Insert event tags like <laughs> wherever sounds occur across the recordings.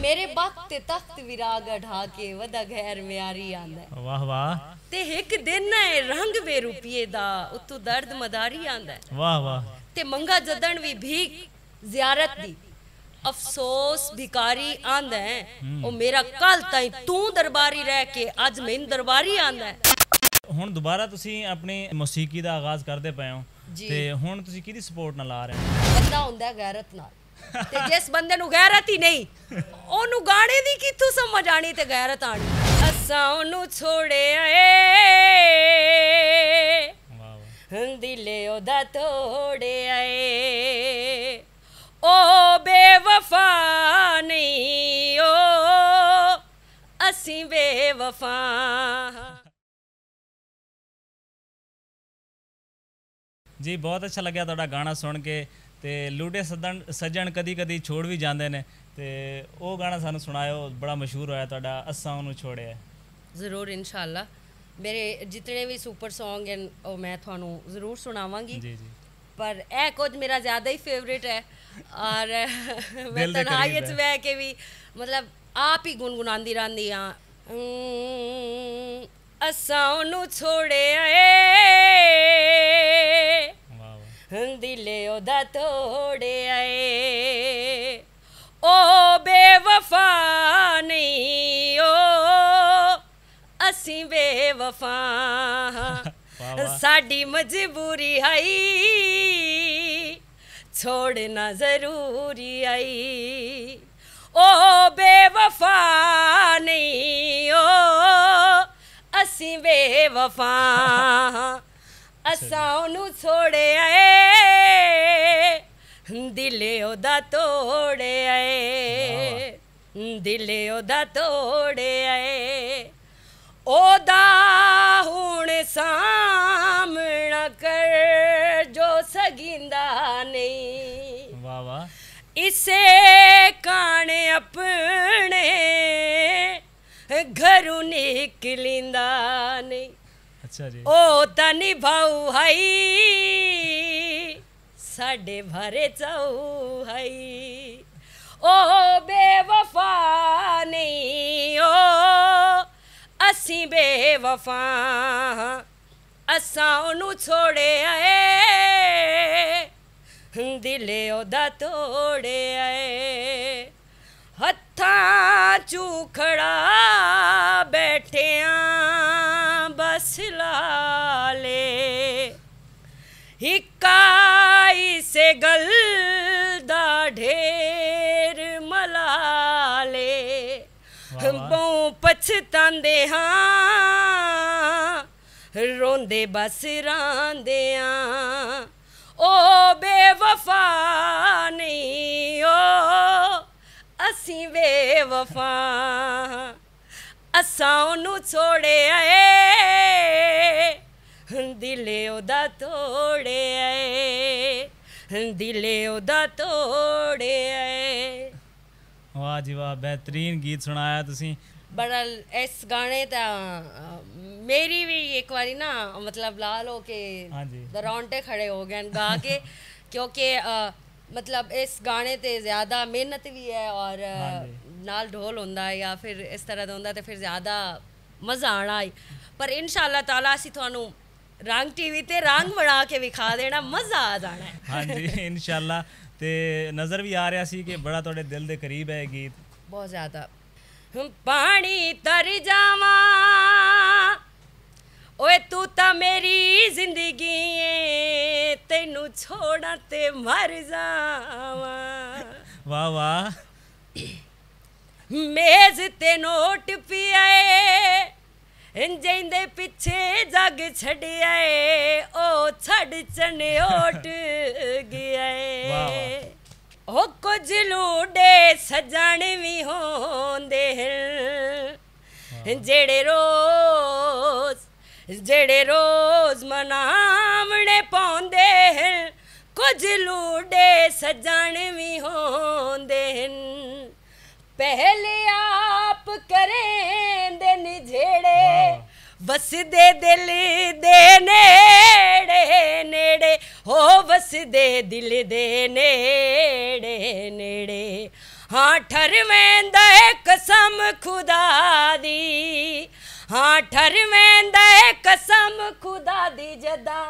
ਮੇਰੇ ਬਖਤ ਤੇ ਤਖਤ ਵਿਰਾਗ ਢਾ ਕੇ ਵਦਾ ਘੈਰ ਮਿਆਰੀ ਆਂਦਾ ਵਾਹ ਵਾਹ ਤੇ ਇੱਕ ਦਿਨ ਐ ਰੰਗ ਵੇ ਰੁਪਏ ਦਾ ਉਤੋਂ ਦਰਦ ਮਦਾਰੀ ਆਂਦਾ ਵਾਹ ਵਾਹ ਤੇ ਮੰਗਾ ਜਦਣ ਵੀ ਭੀਖ ਜ਼ਿਆਰਤ ਦੀ ਅਫਸੋਸ ਭਿਕਾਰੀ ਆਂਦਾ ਉਹ ਮੇਰਾ ਕੱਲ ਤਾਈ ਤੂੰ ਦਰਬਾਰੀ ਰਹਿ ਕੇ ਅੱਜ ਮੈਂ ਦਰਬਾਰੀ ਆਂਦਾ ਹੁਣ ਦੁਬਾਰਾ ਤੁਸੀਂ ਆਪਣੀ ਮੌਸੀਕੀ ਦਾ ਆਗਾਜ਼ ਕਰਦੇ ਪਏ ਹੋ ਤੇ ਹੁਣ ਤੁਸੀਂ ਕਿਹਦੀ ਸਪੋਰਟ ਨਾਲ ਆ ਰਹੇ ਹੋ ਬੰਦਾ ਹੁੰਦਾ ਗੈਰਤ ਨਾਲ ਤੇ ਜਿਸ ਬੰਦੇ ਨੂੰ ਗੈਰਤ ਹੀ ਨਹੀਂ ਉਹਨੂੰ ਗਾਣੇ ਦੀ ਕਿੱਥੋਂ ਸਮਝ ਆਣੀ ਤੇ ਗੈਰਤ ਆਣੀ ਅਸਾਂ ਉਹਨੂੰ ਛੋੜਿਆ ਏ ਦਿਲੇ ਉਹਦਾ ਤੋੜਿਆ ਏ ਓ ਬੇਵਫਾ ਨਹੀਂ ਓ ਅਸੀਂ ਬੇਵਫਾ ਜੀ ਬਹੁਤ ਅੱਛਾ ਲੱਗਿਆ ਤੁਹਾਡਾ ਗਾਣਾ ਸੁਣ ਕੇ ਤੇ ਲੂਡੇ ਸੱਜਣ ਸੱਜਣ ਕਦੀ ਕਦੀ ਛੋੜ ਵੀ ਜਾਂਦੇ ਨੇ ਤੇ ਉਹ ਗਾਣਾ ਸਾਨੂੰ ਸੁਣਾਇਓ ਬੜਾ ਮਸ਼ਹੂਰ ਹੋਇਆ ਤੁਹਾਡਾ ਅਸਾਂ ਉਹਨੂੰ ਛੋੜਿਆ ਜ਼ਰੂਰ ਇਨਸ਼ਾਅੱਲਾ ਮੇਰੇ ਜਿਤਨੇ ਵੀ ਸੁਪਰ Song ਐਂ ਉਹ ਮੈਂ ਤੁਹਾਨੂੰ ਜ਼ਰੂਰ ਸੁਣਾਵਾਂਗੀ ਜੀ ਜੀ ਪਰ ਇਹ ਕੁਝ ਮੇਰਾ ਜ਼ਿਆਦਾ ਹੀ ਫੇਵਰਿਟ ਹੈ ਔਰ <laughs> ਮੈਂ ਤਨਹਾਈਅਤ ਵਿੱਚ ਕੇ ਵੀ ਮਤਲਬ ਆਪ ਹੀ ਗੁੰਗੁਨਾਉਂਦੀ ਰਹਿੰਦੀ ਆ ਅਸਾਂ ਉਹਨੂੰ ਛੋੜਿਆ ਏ ਦਿਲਿਓ ਦਾ ਤੋੜਿਆਏ ਓ ਬੇਵਫਾ ਨਹੀਂ ਓ ਅਸੀਂ ਬੇਵਫਾ ਸਾਡੀ ਮਜਬੂਰੀ ਹਈ ਛੋੜਨਾ ਜ਼ਰੂਰੀ ਆਈ ਓ ਬੇਵਫਾ ਨਹੀਂ ਓ ਅਸੀਂ ਬੇਵਫਾ ਅਸਾਂ ਉਹਨੂੰ ਛੋੜਿਆ ਏ ਦਿਲ ਉਹਦਾ ਤੋੜਿਆ ਏ ਦਿਲ ਉਹਦਾ ਤੋੜਿਆ ਏ ਉਹਦਾ ਹੁਣ ਸਾਹਮਣਾ ਕਰ ਜੋ ਸਗਿੰਦਾ ਨਹੀਂ ਵਾ ਵਾ ਇਸੇ ਕਾਣੇ ਆਪਣੇ ਘਰੋਂ ਨਿਕਲਿੰਦਾ ਨਹੀਂ ਅੱਛਾ ਜੀ ਓ ਤਾਂ ਨਿਭਾਉ ਹਈ ਸਾਡੇ ਭਰੇ ਚਾਉ ਹਈ ਓ ਬੇਵਫਾ ਨਹੀਂ ਓ ਅਸੀਂ ਬੇਵਫਾ ਅਸਾਂ ਉਹਨੂੰ ਛੋੜਿਆ ਏ ਦਿਲੇ ਉਹਦਾ ਤੋੜਿਆ ਏ ਹੱਥਾਂ ਚੂਖੜਾ ਬੈਠਿਆਂ मसला ਇਕਾਈ हिकाई से गल दा ढेर मलाले ਪਛਤਾਂਦੇ ਹਾਂ ਰੋਂਦੇ ਬਸ ਰਾਂਦਿਆਂ ਓ ਬੇਵਫਾ ਨਹੀਂ ਓ ਅਸੀਂ ਬੇਵਫਾ ਅਸਾਂ ਉਹਨੂੰ ਛੋੜਿਆ ਏ ਦਿਲੇ ਉਹਦਾ ਤੋੜਿਆ ਏ ਦਿਲੇ ਉਹਦਾ ਤੋੜਿਆ ਏ ਵਾਹ ਜੀ ਵਾਹ ਬਿਹਤਰੀਨ ਗੀਤ ਸੁਣਾਇਆ ਤੁਸੀਂ ਬੜਾ ਇਸ ਗਾਣੇ ਦਾ ਮੇਰੀ ਵੀ ਇੱਕ ਵਾਰੀ ਨਾ ਮਤਲਬ ਲਾਲ ਹੋ ਕੇ ਹਾਂਜੀ ਦਰੌਂਟੇ ਖੜੇ ਹੋ ਗਏ ਗਾ ਕੇ ਕਿਉਂਕਿ ਮਤਲਬ ਇਸ ਗਾਣੇ ਤੇ ਜ਼ਿਆਦਾ ਮਿਹਨਤ ਵੀ ਹੈ ਔਰ ਨਾਲ ਢੋਲ ਹੁੰਦਾ ਹੈ ਜਾਂ ਫਿਰ ਇਸ ਤਰ੍ਹਾਂ ਦਾ ਹੁੰਦਾ ਤੇ ਫਿਰ ਜ਼ਿਆਦਾ ਮਜ਼ਾ ਆਣਾ ਪਰ ਇਨਸ਼ਾਅੱਲਾ ਤਾਲਾ ਅਸੀਂ ਤੁਹਾਨੂੰ ਰੰਗ ਟੀਵੀ ਤੇ ਰੰਗ ਬਣਾ ਕੇ ਵਿਖਾ ਦੇਣਾ ਮਜ਼ਾ ਆ ਜਾਣਾ ਹਾਂਜੀ ਇਨਸ਼ਾਅੱਲਾ ਤੇ ਨਜ਼ਰ ਵੀ ਆ ਰਿਹਾ ਸੀ ਕਿ ਬੜਾ ਤੁਹਾਡੇ ਦਿਲ ਦੇ ਕਰੀਬ ਹੈ ਗੀਤ ਬਹੁਤ ਜ਼ਿਆਦਾ ਪਾਣੀ ਤਰ ਜਾਵਾਂ ਓਏ ਤੂੰ ਤਾਂ ਮੇਰੀ ਜ਼ਿੰਦਗੀ ਏ ਤੈਨੂੰ ਛੋੜਾਂ ਤੇ ਮਰ ਜਾਵਾਂ ਵਾ ਵਾ ਮੇਜ਼ ਤੇ ਨੋਟ ਪਿਆਏ ਦੇ ਪਿੱਛੇ ਜਗ ਛੱਡਿਆ ਓ ਉਹ ਛੱਡ ਚਣਿਓਟ ਗਿਆ ਏ ਉਹ ਕੁਝ ਲੂਡੇ ਸਜਣ ਵੀ ਹੁੰਦੇ ਜਿਹੜੇ ਰੋਜ਼ ਜਿਹੜੇ ਰੋਜ਼ ਮਨਾਵਣੇ ਪਾਉਂਦੇ ਕੁਝ ਲੂਡੇ ਸਜਣ ਵੀ ਹੋਂਦੇ ਹਨ ਪਹਿਲੇ ਆਪ ਕਰੇਂਦੇ ਨਿਝੇੜੇ ਵਸਦੇ ਦਿਲ ਦੇ ਨੇੜੇ ਨੇੜੇ ਹੋ ਵਸਦੇ ਦਿਲ ਦੇ ਨੇੜੇ ਨੇੜੇ ਹਾਂ ਠਰਵੈਂਦਾ ਕਸਮ ਖੁਦਾ ਦੀ ਹਾਂ ਠਰਵੈਂਦਾ ਕਸਮ ਖੁਦਾ ਦੀ ਜਦਾ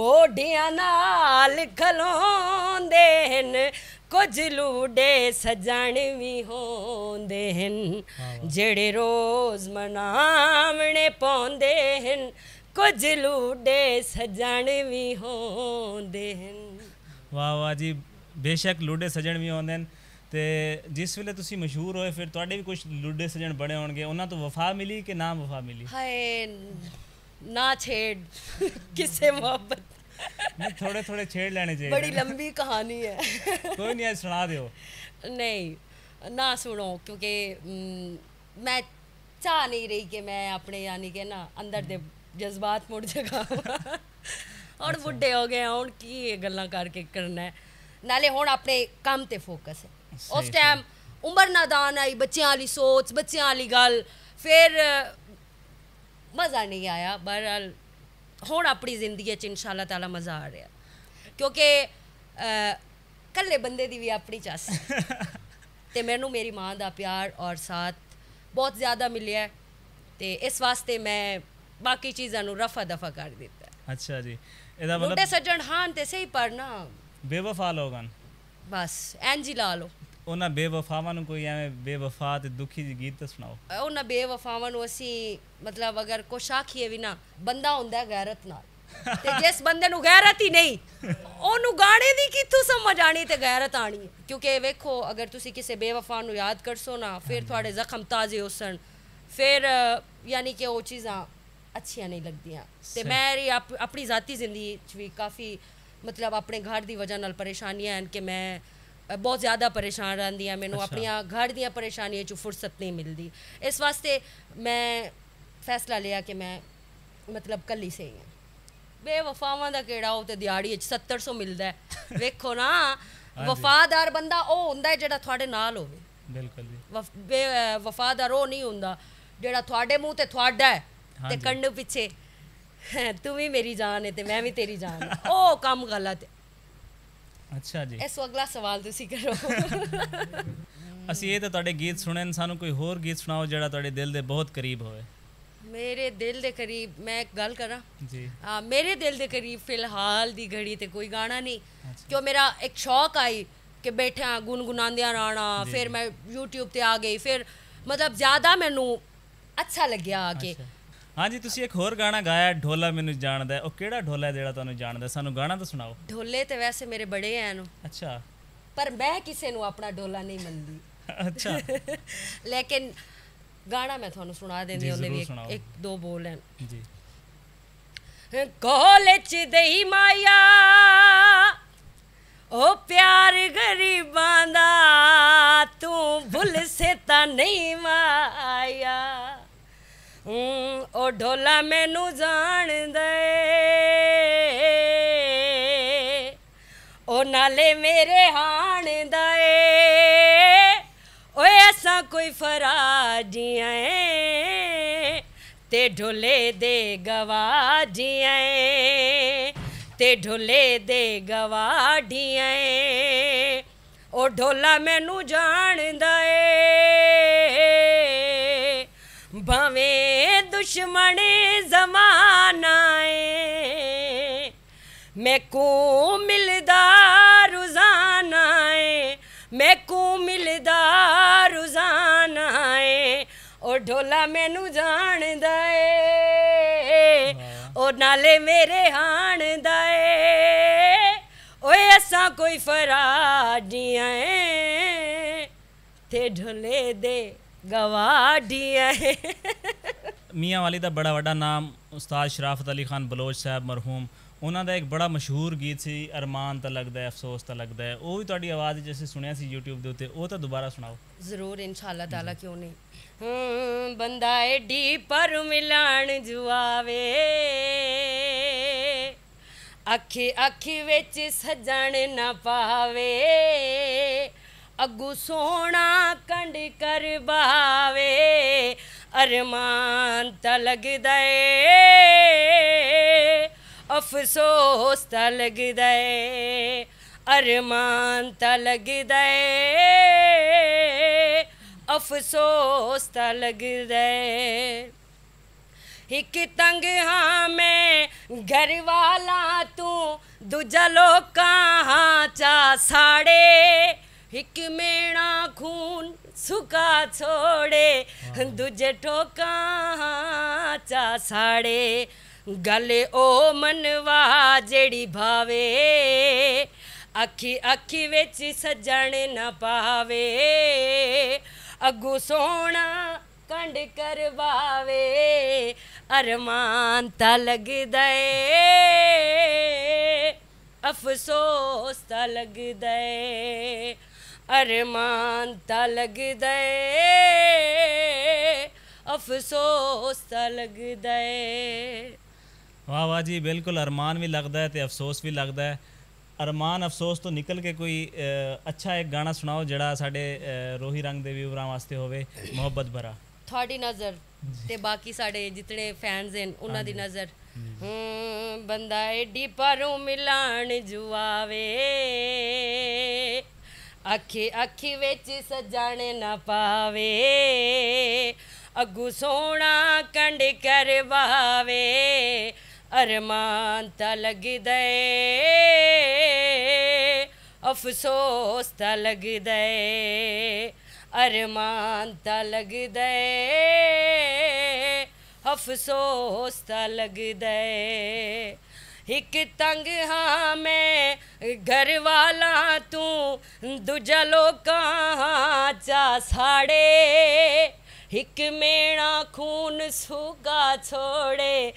ਮੋਢਿਆਂ ਨਾਲ ਖਲੋਂਦੇ ਨੇ ਕੁਝ ਲੂਡੇ ਸਜਣ ਵੀ ਹੁੰਦੇ ਹਨ ਜਿਹੜੇ ਰੋਜ਼ ਮਨਾਵਣੇ ਪਾਉਂਦੇ ਹਨ ਕੁਝ ਲੂਡੇ ਸਜਣ ਵੀ ਹੁੰਦੇ ਹਨ ਵਾਹ ਵਾਹ ਜੀ ਬੇਸ਼ੱਕ ਲੂਡੇ ਸਜਣ ਵੀ ਹੁੰਦੇ ਹਨ ਤੇ ਜਿਸ ਵੇਲੇ ਤੁਸੀਂ ਮਸ਼ਹੂਰ ਹੋਏ ਫਿਰ ਤੁਹਾਡੇ ਵੀ ਕੁਝ ਲੂਡੇ ਸਜਣ ਬਣੇ ਹੋਣਗੇ ਉਹਨਾਂ ਤੋਂ ਵਫਾ ਮਿਲੀ ਕਿ ਨਾ ਵਫਾ ਮਿਲੀ ਹਾਏ ਨਾ ਛੇੜ ਕਿਸੇ ਮੁਹੱਬਤ थोड़े थोड़े छेड़ लेने चाहिए बड़ी लंबी कहानी है कोई नहीं सुना दो नहीं ना सुनो क्योंकि मैं चाह नहीं रही कि मैं अपने यानी के ना अंदर दे हम्म। जज्बात मुड़ जगा <laughs> और अच्छा। बुढ़े हो गए हूँ की ये करके करना है ਨਾਲੇ ਹੁਣ ਆਪਣੇ ਕੰਮ ਤੇ ਫੋਕਸ ਹੈ ਉਸ ਟਾਈਮ ਉਮਰ ਨਾਦਾਨ ਆਈ ਬੱਚਿਆਂ ਵਾਲੀ ਸੋਚ ਬੱਚਿਆਂ ਵਾਲੀ ਗੱਲ ਫਿਰ ਮਜ਼ਾ ਨਹੀਂ ਆਇਆ ਬਹਰਹਾਲ ਹੁਣ ਆਪਣੀ ਜ਼ਿੰਦਗੀ 'ਚ ਇਨਸ਼ਾਅੱਲਾ ਤਾਲਾ ਮਜ਼ਾ ਆ ਰਿਹਾ ਕਿਉਂਕਿ ਕੱਲੇ ਬੰਦੇ ਦੀ ਵੀ ਆਪਣੀ ਚਾਸ ਤੇ ਮੈਨੂੰ ਮੇਰੀ ਮਾਂ ਦਾ ਪਿਆਰ ਔਰ ਸਾਥ ਬਹੁਤ ਜ਼ਿਆਦਾ ਮਿਲਿਆ ਤੇ ਇਸ ਵਾਸਤੇ ਮੈਂ ਬਾਕੀ ਚੀਜ਼ਾਂ ਨੂੰ ਰਫਾ ਦਫਾ ਕਰ ਦਿੱਤਾ ਅੱਛਾ ਜੀ ਇਹਦਾ ਮਤਲਬ ਮੁੰਡੇ ਸੱਜਣ ਹਾਂ ਤੇ ਸਹੀ ਪਰ ਨਾ ਬੇਵਫਾ ਲੋਗਨ ਬਸ ਐਂਜੀ ਲਾ ਲੋ ਉਹਨਾਂ ਬੇਵਫਾਵਾਂ ਨੂੰ ਕੋਈ ਐਵੇਂ ਬੇਵਫਾ ਤੇ ਦੁਖੀ ਗੀਤ ਸੁਣਾਓ ਉਹਨਾਂ ਬੇਵਫਾਵਾਂ ਨੂੰ ਅਸੀਂ ਮਤਲਬ ਅਗਰ ਕੋਈ ਸ਼ਾਖੀਏ ਵੀ ਨਾ ਬੰਦਾ ਹੁੰਦਾ ਗੈਰਤ ਨਾਲ ਤੇ <laughs> ਜਿਸ ਬੰਦੇ ਨੂੰ ਗੈਰਤ ਹੀ ਨਹੀਂ ਉਹਨੂੰ ਗਾਣੇ ਦੀ ਕਿੱਥੋਂ ਸਮਝ ਆਣੀ ਤੇ ਗੈਰਤ ਆਣੀ ਕਿਉਂਕਿ ਵੇਖੋ ਅਗਰ ਤੁਸੀਂ ਕਿਸੇ ਬੇਵਫਾ ਨੂੰ ਯਾਦ ਕਰਸੋ ਨਾ ਫਿਰ ਤੁਹਾਡੇ ਜ਼ਖਮ ਤਾਜ਼ੇ ਹੋਸਣ ਫਿਰ ਯਾਨੀ ਕਿ ਉਹ ਚੀਜ਼ਾਂ ਅੱਛੀਆਂ ਨਹੀਂ ਲੱਗਦੀਆਂ ਤੇ ਮੇਰੀ ਆਪਣੀ ਜ਼ਾਤੀ ਜ਼ਿੰਦਗੀ ਚ ਵੀ ਕਾਫੀ ਮਤਲਬ ਆਪਣੇ ਘਰ ਦੀ ਵਜ੍ਹਾ ਨਾਲ ਪਰੇਸ਼ਾਨੀਆਂ ਹਨ ਕਿ ਮੈਂ ਬਹੁਤ ਜ਼ਿਆਦਾ ਪਰੇਸ਼ਾਨ ਰਹਿੰਦੀ ਆ ਮੈਨੂੰ ਆਪਣੀਆਂ ਘਰ ਦੀਆਂ ਪਰੇਸ਼ਾਨੀਆਂ 'ਚ ਫੁਰਸਤ ਨਹੀਂ ਮਿਲਦੀ ਇਸ ਵਾਸਤੇ ਮੈਂ ਫੈਸਲਾ ਲਿਆ ਕਿ ਮੈਂ ਮਤਲਬ ਕੱਲੀ ਸਹੀ ਹਾਂ ਬੇਵਫਾਵਾਂ ਦਾ ਕਿਹੜਾ ਉਹ ਤੇ ਦਿਹਾੜੀ ਵਿੱਚ 7000 ਮਿਲਦਾ ਹੈ <laughs> ਵੇਖੋ ਨਾ ਵਫਾਦਾਰ ਬੰਦਾ ਉਹ ਹੁੰਦਾ ਜਿਹੜਾ ਤੁਹਾਡੇ ਨਾਲ ਹੋਵੇ ਬਿਲਕੁਲ ਜੀ ਵਫਾਦਾਰ ਉਹ ਨਹੀਂ ਹੁੰਦਾ ਜਿਹੜਾ ਤੁਹਾਡੇ ਮੂੰਹ ਤੇ ਤੁਹਾਡਾ ਹੈ ਤੇ ਕੰਨ ਪਿੱਛੇ ਤੂੰ ਵੀ ਮੇਰੀ ਜਾਨ ਹੈ ਤੇ ਮੈਂ ਵੀ ਤੇਰੀ ਜਾਨ <laughs> ਉਹ ਕੰਮ ਗਲਤ ਹੈ ਅੱਛਾ ਜੀ ਇਸ ਅਗਲਾ ਸਵਾਲ ਤੁਸੀਂ ਕਰੋ ਅਸੀਂ ਇਹ ਤਾਂ ਤੁਹਾਡੇ ਗੀਤ ਸੁਣਨ ਸਾਨੂੰ ਕੋਈ ਹੋਰ ਗੀਤ ਸੁਣਾਓ ਜਿਹੜਾ ਤੁਹਾਡੇ ਦਿਲ ਦੇ ਬਹੁਤ ਕਰੀਬ ਹੋਵੇ ਮੇਰੇ ਦਿਲ ਦੇ ਕਰੀਬ ਮੈਂ ਗੱਲ ਕਰਾਂ ਜੀ ਮੇਰੇ ਦਿਲ ਦੇ ਕਰੀਬ ਫਿਲਹਾਲ ਦੀ ਘੜੀ ਤੇ ਕੋਈ ਗਾਣਾ ਨਹੀਂ ਕਿਉਂ ਮੇਰਾ ਇੱਕ ਸ਼ੌਕ ਆਈ ਕਿ ਬੈਠਾ ਗੁੰਗੁਨਾਉਂਦਿਆਂ ਰਾਣਾ ਫਿਰ ਮੈਂ YouTube ਤੇ ਆ ਗਈ ਫਿਰ ਮਤਲਬ ਜ਼ਿਆਦਾ ਮੈਨੂੰ ਅੱਛਾ ਲੱਗਿਆ ਆ ਕੇ ਹਾਂਜੀ ਤੁਸੀਂ ਇੱਕ ਹੋਰ ਗਾਣਾ ਗਾਇਆ ਢੋਲਾ ਮੈਨੂੰ ਜਾਣਦਾ ਉਹ ਕਿਹੜਾ ਢੋਲਾ ਹੈ ਜਿਹੜਾ ਤੁਹਾਨੂੰ ਜਾਣਦਾ ਸਾਨੂੰ ਗਾਣਾ ਤਾਂ ਸੁਣਾਓ ਢੋਲੇ ਤੇ ਵੈਸੇ ਮੇਰੇ ਬੜੇ ਐ ਨੂੰ ਅੱਛਾ ਪਰ ਮੈਂ ਕਿਸੇ ਨੂੰ ਆਪਣਾ ਢੋਲਾ ਨਹੀਂ ਮੰਨਦੀ ਅੱਛਾ <laughs> ਲੇਕਿਨ ਗਾਣਾ ਮੈਂ ਤੁਹਾਨੂੰ ਸੁਣਾ ਦਿੰਦੀ ਉਹਨੇ ਵੀ ਇੱਕ ਦੋ ਬੋਲ ਹੈ ਜੀ ਚ ਦੇਈ ਮਾਇਆ ਓ ਪਿਆਰ ਗਰੀਬਾਂ ਦਾ ਤੂੰ ਭੁੱਲ ਸੇ ਤਾਂ ਨਹੀਂ ਮਾਇਆ ਉਹ ਢੋਲਾ ਮੈਨੂੰ ਜਾਣਦਾ ਏ ਉਹ ਨਾਲੇ ਮੇਰੇ ਹਾਣਦਾ ਏ ਓਏ ਐਸਾ ਕੋਈ ਫਰਾਜੀਆਂ ਏ ਤੇ ਢੋਲੇ ਦੇ ਗਵਾਜੀਆਂ ਏ ਤੇ ਢੋਲੇ ਦੇ ਗਵਾਡੀਆਂ ਏ ਉਹ ਢੋਲਾ ਮੈਨੂੰ ਜਾਣਦਾ ਏ दुश्मन जमाना है मैं को मिलदा रुजाना है मैं को मिलदा रुजाना ਹੈ ਉਹ ਢੋਲਾ ਮੈਨੂੰ ਜਾਣਦਾ ਏ ਉਹ ਨਾਲੇ ਮੇਰੇ ਹਾਣਦਾ ਏ ਓਏ ਅਸਾਂ ਕੋਈ ਫਰਾਡੀਆਂ ਏ ਤੇ ਢੋਲੇ ਦੇ ਗਵਾਡੀਆਂ ਏ ਮੀਆਂ ਵਾਲੀ ਦਾ ਬੜਾ ਵੱਡਾ ਨਾਮ ਉਸਤਾਦ ਸ਼ਰਾਫਤ ਅਲੀ ਖਾਨ ਬਲੋਚ ਸਾਹਿਬ ਮਰਹੂਮ ਉਹਨਾਂ ਦਾ ਇੱਕ ਬੜਾ ਮਸ਼ਹੂਰ ਗੀਤ ਸੀ ਅਰਮਾਨ ਤਾਂ ਲੱਗਦਾ ਅਫਸੋਸ ਤਾਂ ਲੱਗਦਾ ਹੈ ਉਹ ਵੀ ਤੁਹਾਡੀ ਆਵਾਜ਼ ਜਿਵੇਂ ਸੁਣਿਆ ਸੀ YouTube ਦੇ ਉੱਤੇ ਉਹ ਤਾਂ ਦੁਬਾਰਾ ਸੁਣਾਓ ਜ਼ਰੂਰ ਇਨਸ਼ਾਅੱਲਾ ਤਾਲਾ ਕਿਉਂ ਨਹੀਂ ਹੂੰ ਬੰਦਾ ਐਡੀ ਪਰ ਮਿਲਾਣ ਜੁਆਵੇ ਅੱਖੀ ਅੱਖੀ ਵਿੱਚ ਸਜਣ ਨਾ ਪਾਵੇ ਅਗੂ ਸੋਨਾ ਕੰਡ ਕਰ ਬਾਵੇ अरमान त लगदा अफसोस त लगदा अरमान त लगदा अफसोस त लगदा एक तंग हाँ मैं घर वाला तू दूजा लोग कहाँ चा साड़े एक मेणा खून ਸੁਕਾ ਛੋੜੇ ਦੂਜੇ ਠੋਕਾਂ ਚਾ ਸਾੜੇ ਗੱਲ ਉਹ ਮਨਵਾ ਜਿਹੜੀ ਭਾਵੇ ਅੱਖੀ ਅੱਖੀ ਵਿੱਚ ਸਜਣ ਨਾ ਪਾਵੇ ਅਗੂ ਸੋਣਾ ਕੰਡ ਕਰਵਾਵੇ ਅਰਮਾਨ ਤਾਂ ਲੱਗਦਾ ਏ ਅਫਸੋਸ ਤਾਂ ਲੱਗਦਾ ਏ ਅਰਮਾਨ ਤਾਂ ਲੱਗਦਾ ਏ ਅਫਸੋਸ ਤਾਂ ਲੱਗਦਾ ਏ ਵਾਹ ਵਾਹ ਜੀ ਬਿਲਕੁਲ ਅਰਮਾਨ ਵੀ ਲੱਗਦਾ ਤੇ ਅਫਸੋਸ ਵੀ ਲੱਗਦਾ ਹੈ ਅਰਮਾਨ ਅਫਸੋਸ ਤੋਂ ਨਿਕਲ ਕੇ ਕੋਈ ਅੱਛਾ ਇੱਕ ਗਾਣਾ ਸੁਣਾਓ ਜਿਹੜਾ ਸਾਡੇ ਰੋਹੀ ਰੰਗ ਦੇ ਵੀਵਰਾਂ ਵਾਸਤੇ ਹੋਵੇ ਮੁਹੱਬਤ ਭਰਾ ਤੁਹਾਡੀ ਨਜ਼ਰ ਤੇ ਬਾਕੀ ਸਾਡੇ ਜਿਤਨੇ ਫੈਨਸ ਹਨ ਉਹਨਾਂ ਦੀ ਨਜ਼ਰ ਬੰਦਾ ਏਡੀ ਪਰੋਂ ਮਿਲਾਣ ਜੁਆਵੇ ਅੱਖੀ ਅੱਖੀ ਵਿੱਚ ਸਜਾਣੇ ਨਾ ਪਾਵੇ ਅਗੂ ਸੋਣਾ ਕੰਡ ਕਰਵਾਵੇ ਅਰਮਾਨ ਤਾਂ ਲੱਗਦਾ ਏ ਅਫਸੋਸ ਤਾਂ ਲੱਗਦਾ ਏ ਅਰਮਾਨ ਤਾਂ ਲੱਗਦਾ ਏ ਅਫਸੋਸ ਤਾਂ ਲੱਗਦਾ ਏ ਇੱਕ ਤੰਗ ਹਾਂ ਮੈਂ ਘਰ ਵਾਲਾ ਤੂੰ ਦੂਜਾ ਲੋਕਾਂ ਚਾ ਸਾੜੇ ਇੱਕ ਮੇਣਾ ਖੂਨ ਸੁਗਾ ਛੋੜੇ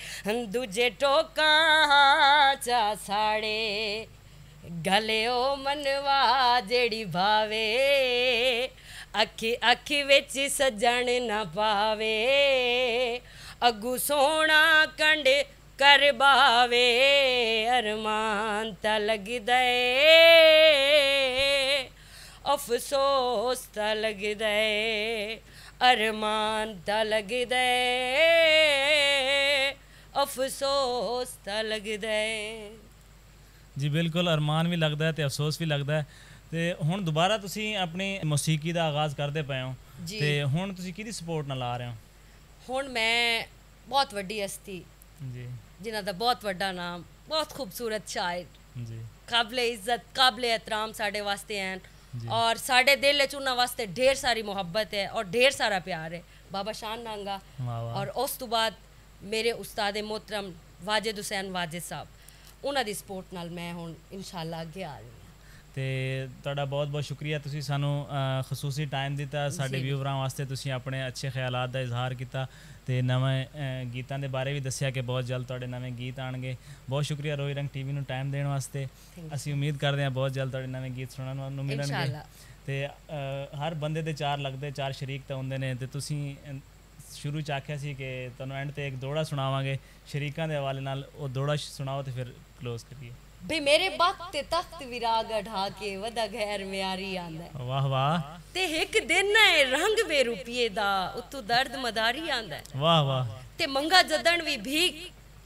ਦੂਜੇ ਟੋਕਾਂ ਚਾ ਸਾੜੇ ਗਲਿਓ ਮਨਵਾ ਜਿਹੜੀ ਭਾਵੇ ਅੱਖੀ ਅੱਖੀ ਵਿੱਚ ਸਜਣ ਨਾ ਪਾਵੇ ਅਗੂ ਸੋਣਾ ਕੰਡੇ ਕਰ ਬਾਵੇ ਅਰਮਾਨ ਤਾਂ ਲੱਗਦਾ ਏ ਅਫਸੋਸ ਤਾਂ ਲੱਗਦਾ ਏ ਅਰਮਾਨ ਤਾਂ ਲੱਗਦਾ ਏ ਅਫਸੋਸ ਤਾਂ ਲੱਗਦਾ ਏ ਜੀ ਬਿਲਕੁਲ ਅਰਮਾਨ ਵੀ ਲੱਗਦਾ ਤੇ ਅਫਸੋਸ ਵੀ ਲੱਗਦਾ ਤੇ ਹੁਣ ਦੁਬਾਰਾ ਤੁਸੀਂ ਆਪਣੀ ਮੌਸੀਕੀ ਦਾ ਆਗਾਜ਼ ਕਰਦੇ ਪਏ ਹੋ ਤੇ ਹੁਣ ਤੁਸੀਂ ਕਿਹਦੀ ਸਪੋਰਟ ਨਾਲ ਆ ਰਹੇ ਹੋ ਹੁਣ ਮੈਂ ਬਹੁਤ ਵੱਡੀ ਹਸਤੀ ਜੀ ਜਿਨ੍ਹਾਂ ਦਾ ਬਹੁਤ ਵੱਡਾ ਨਾਮ ਬਹੁਤ ਖੂਬਸੂਰਤ ਸ਼ਾਇਰ ਜੀ ਕਾਬਲੇ ਇੱਜ਼ਤ ਕਾਬਲੇ ਇਤਰਾਮ ਸਾਡੇ ਵਾਸਤੇ ਹਨ ਔਰ ਸਾਡੇ ਦਿਲ ਵਿੱਚ ਉਹਨਾਂ ਵਾਸਤੇ ਢੇਰ ਸਾਰੀ ਮੁਹੱਬਤ ਹੈ ਔਰ ਢੇਰ ਸਾਰਾ ਪਿਆਰ ਹੈ ਬਾਬਾ ਸ਼ਾਨ ਨਾਂਗਾ ਔਰ ਉਸ ਤੋਂ ਬਾਅਦ ਮੇਰੇ ਉਸਤਾਦ ਮੋਹਤਰਮ ਵਾਜਿਦ ਹੁਸੈਨ ਵਾਜਿਦ ਸਾਹਿਬ ਉਹਨਾਂ ਦੀ ਸਪੋਰਟ ਨਾਲ ਮੈਂ ਹੁਣ ਇਨਸ਼ਾਅੱਲਾ ਅੱਗੇ ਆ ਰਹੀ ਤੇ ਤੁਹਾਡਾ ਬਹੁਤ ਬਹੁਤ ਸ਼ੁਕਰੀਆ ਤੁਸੀਂ ਸਾਨੂੰ ਖਸੂਸੀ ਟਾਈਮ ਦਿੱਤਾ ਸਾਡੇ ਵਿਊਵਰਾਂ ਵਾਸਤੇ ਤੁਸੀਂ ਆਪਣੇ ਅੱਛੇ ਖਿਆਲਾਂ ਦਾ ਇਜ਼ਹਾਰ ਕੀਤਾ ਤੇ ਨਵੇਂ ਗੀਤਾਂ ਦੇ ਬਾਰੇ ਵੀ ਦੱਸਿਆ ਕਿ ਬਹੁਤ ਜਲਦ ਤੁਹਾਡੇ ਨਵੇਂ ਗੀਤ ਆਣਗੇ ਬਹੁਤ ਸ਼ੁਕਰੀਆ ਰੋਈ ਰੰਗ ਟੀਵੀ ਨੂੰ ਟਾਈਮ ਦੇਣ ਵਾਸਤੇ ਅਸੀਂ ਉਮੀਦ ਕਰਦੇ ਹਾਂ ਬਹੁਤ ਜਲਦ ਤੁਹਾਡੇ ਨਵੇਂ ਗੀਤ ਸੁਣਨ ਨੂੰ ਮਿਲਣਗੇ ਤੇ ਹਰ ਬੰਦੇ ਦੇ ਚਾਰ ਲੱਗਦੇ ਚਾਰ ਸ਼ਰੀਕ ਤਾਂ ਹੁੰਦੇ ਨੇ ਤੇ ਤੁਸੀਂ ਸ਼ੁਰੂ ਚ ਆਖਿਆ ਸੀ ਕਿ ਤੁਹਾਨੂੰ ਐਂਡ ਤੇ ਇੱਕ ਦੋੜਾ ਸੁਣਾਵਾਂਗੇ ਸ਼ਰੀਕਾਂ ਦੇ ਹਵਾਲੇ ਨਾਲ ਉਹ ਦੋੜਾ ਸੁਣਾਓ ਤੇ ਫਿਰ ক্লোਜ਼ ਕਰੀਏ ਵੀ ਮੇਰੇ ਬਖਤ ਤੇ ਤਖਤ ਵਿਰਾਗ ਢਾ ਕੇ ਵਦਾ ਗੈਰ ਮਿਆਰੀ ਆਂਦਾ ਵਾਹ ਵਾਹ ਤੇ ਇੱਕ ਦਿਨ ਹੈ ਰੰਗ ਵੇ ਰੁਪਏ ਦਾ ਉਤੋ ਦਰਦ ਮਦਾਰੀ ਆਂਦਾ ਵਾਹ ਵਾਹ ਤੇ ਮੰਗਾ ਜਦਣ ਵੀ ਭੀਖ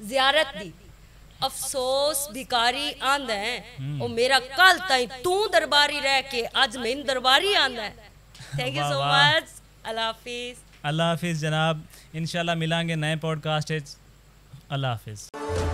ਜ਼ਿਆਰਤ ਦੀ ਅਫਸੋਸ ਭਿਕਾਰੀ ਆਂਦਾ ਉਹ ਮੇਰਾ ਕੱਲ ਤਾਈ ਤੂੰ ਦਰਬਾਰੀ ਰਹਿ ਕੇ ਅੱਜ ਮੈਂ ਦਰਬਾਰੀ ਆਂਦਾ ਥੈਂਕ ਯੂ ਸੋ ਮਚ ਅਲਾਫੀਜ਼ ਅਲਾਫੀਜ਼ ਜਨਾਬ ਇਨਸ਼ਾਅੱਲਾ ਮਿਲਾਂਗੇ ਨਏ ਪੋਡਕਾਸਟ ਵਿੱਚ ਅਲਾਫੀਜ਼